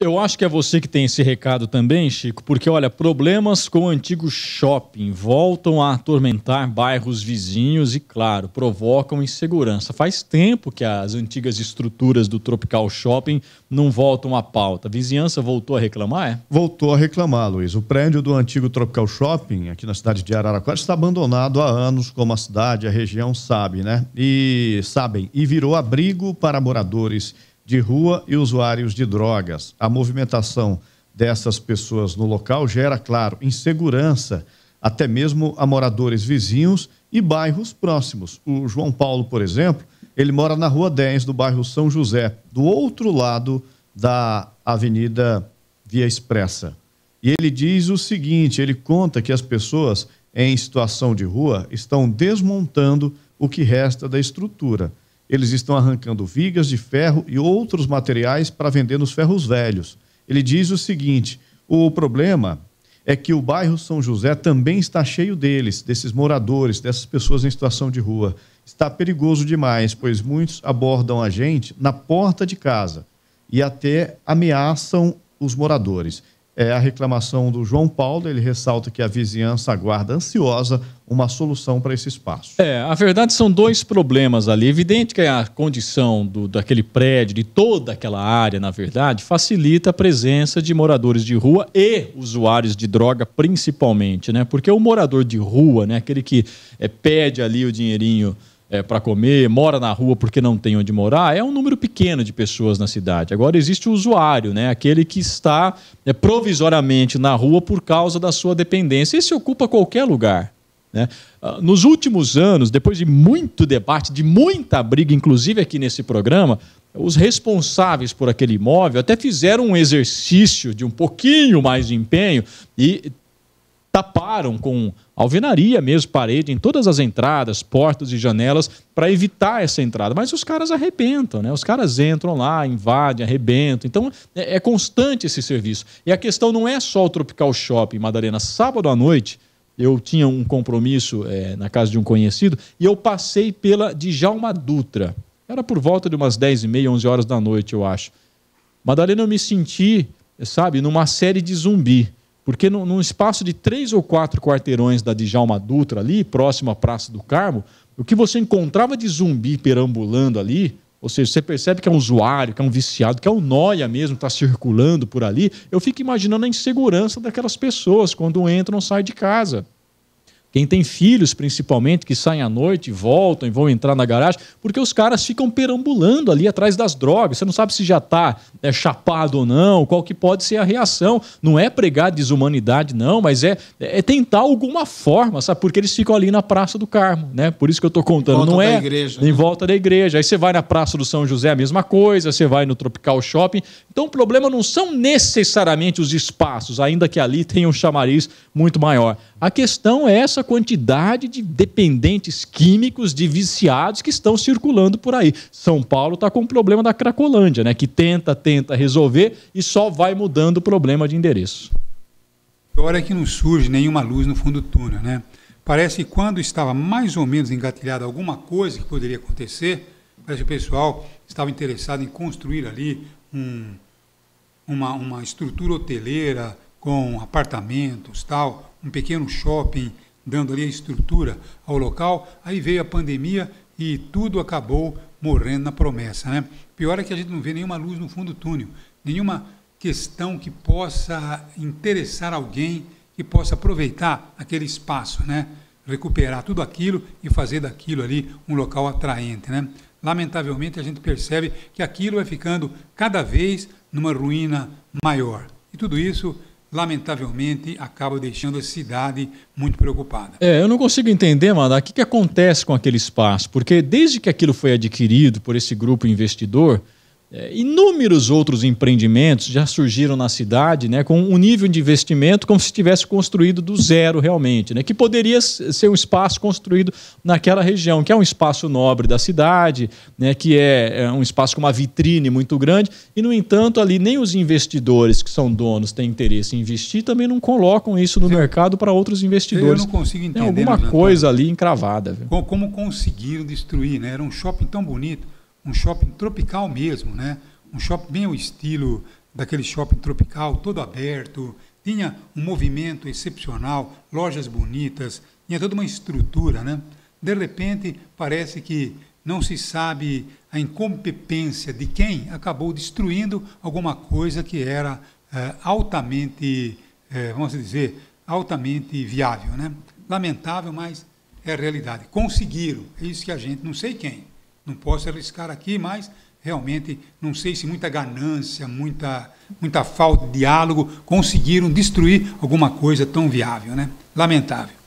Eu acho que é você que tem esse recado também, Chico, porque olha, problemas com o antigo shopping voltam a atormentar bairros vizinhos e, claro, provocam insegurança. Faz tempo que as antigas estruturas do Tropical Shopping não voltam à pauta. A vizinhança voltou a reclamar, é? Voltou a reclamar, Luiz. O prédio do antigo Tropical Shopping, aqui na cidade de Araraquara, está abandonado há anos, como a cidade, a região sabe, né? E sabem, e virou abrigo para moradores de rua e usuários de drogas. A movimentação dessas pessoas no local gera, claro, insegurança, até mesmo a moradores vizinhos e bairros próximos. O João Paulo, por exemplo, ele mora na Rua 10 do bairro São José, do outro lado da Avenida Via Expressa. E ele diz o seguinte: ele conta que as pessoas em situação de rua estão desmontando o que resta da estrutura eles estão arrancando vigas de ferro e outros materiais para vender nos ferros velhos. Ele diz o seguinte: o problema é que o bairro São José também está cheio deles, desses moradores, dessas pessoas em situação de rua. Está perigoso demais, pois muitos abordam a gente na porta de casa e até ameaçam os moradores é a reclamação do João Paulo. Ele ressalta que a vizinhança aguarda ansiosa uma solução para esse espaço. É, a verdade são dois problemas ali. É evidente que a condição do, daquele prédio, de toda aquela área, na verdade, facilita a presença de moradores de rua e usuários de droga, principalmente, né? Porque o morador de rua, né, aquele que é, pede ali o dinheirinho é, para comer, mora na rua porque não tem onde morar, é um número pequeno de pessoas na cidade. Agora existe o usuário, né? aquele que está é, provisoriamente na rua por causa da sua dependência. Esse ocupa qualquer lugar. Né? Ah, nos últimos anos, depois de muito debate, de muita briga, inclusive aqui nesse programa, os responsáveis por aquele imóvel até fizeram um exercício de um pouquinho mais de empenho e taparam com alvenaria mesmo, parede, em todas as entradas, portas e janelas, para evitar essa entrada. Mas os caras arrebentam, né? Os caras entram lá, invadem, arrebentam. Então é, é constante esse serviço. E a questão não é só o Tropical Shopping, Madalena. Sábado à noite, eu tinha um compromisso é, na casa de um conhecido e eu passei pela Djalma Dutra. Era por volta de umas 10 e meia, 11 horas da noite, eu acho. Madalena, eu me senti, sabe, numa série de zumbi. Porque no, num espaço de três ou quatro quarteirões da Djalma Dutra ali, próximo à Praça do Carmo, o que você encontrava de zumbi perambulando ali, ou seja, você percebe que é um usuário, que é um viciado, que é um noia mesmo, está circulando por ali. Eu fico imaginando a insegurança daquelas pessoas quando entram ou saem de casa. Quem tem filhos, principalmente, que saem à noite, voltam e vão entrar na garagem, porque os caras ficam perambulando ali atrás das drogas. Você não sabe se já está é, chapado ou não, qual que pode ser a reação. Não é pregar desumanidade, não, mas é, é tentar alguma forma, sabe? Porque eles ficam ali na Praça do Carmo, né? Por isso que eu estou contando. não é igreja, em né? volta da igreja. Aí você vai na Praça do São José, a mesma coisa, você vai no Tropical Shopping. Então o problema não são necessariamente os espaços, ainda que ali tenha um chamariz muito maior. A questão é essa essa quantidade de dependentes químicos, de viciados que estão circulando por aí. São Paulo está com o problema da Cracolândia, né? Que tenta, tenta resolver e só vai mudando o problema de endereço. Olha é que não surge nenhuma luz no fundo do túnel, né? Parece que quando estava mais ou menos engatilhada alguma coisa que poderia acontecer, parece que o pessoal estava interessado em construir ali um, uma, uma estrutura hoteleira com apartamentos, tal, um pequeno shopping dando ali a estrutura ao local. Aí veio a pandemia e tudo acabou morrendo na promessa, né? Pior é que a gente não vê nenhuma luz no fundo do túnel, nenhuma questão que possa interessar alguém que possa aproveitar aquele espaço, né? Recuperar tudo aquilo e fazer daquilo ali um local atraente, né? Lamentavelmente a gente percebe que aquilo vai ficando cada vez numa ruína maior. E tudo isso lamentavelmente, acaba deixando a cidade muito preocupada. É, eu não consigo entender, Madá, o que, que acontece com aquele espaço, porque desde que aquilo foi adquirido por esse grupo investidor, é, inúmeros outros empreendimentos já surgiram na cidade né, com um nível de investimento como se tivesse construído do zero realmente, né, que poderia ser um espaço construído naquela região, que é um espaço nobre da cidade, né, que é, é, um espaço com uma vitrine muito grande, e, no entanto, ali nem os investidores que são donos têm interesse em investir, também não colocam isso no mercado para outros investidores. Eu não consigo entender. Tem alguma coisa ali encravada. Viu? Como conseguiram destruir, né? Era um shopping tão bonito um shopping tropical mesmo, né? Um shopping bem ao estilo daquele shopping tropical, todo aberto, tinha um movimento excepcional, lojas bonitas, tinha toda uma estrutura, né? De repente, parece que não se sabe a incompetência de quem acabou destruindo alguma coisa que era eh, altamente, eh, vamos dizer, altamente viável, né? Lamentável, mas é a realidade. Conseguiram, é isso que a gente, não sei quem, não posso arriscar aqui, mas realmente não sei se muita ganância, muita, muita falta de diálogo conseguiram destruir alguma coisa tão viável, né? Lamentável.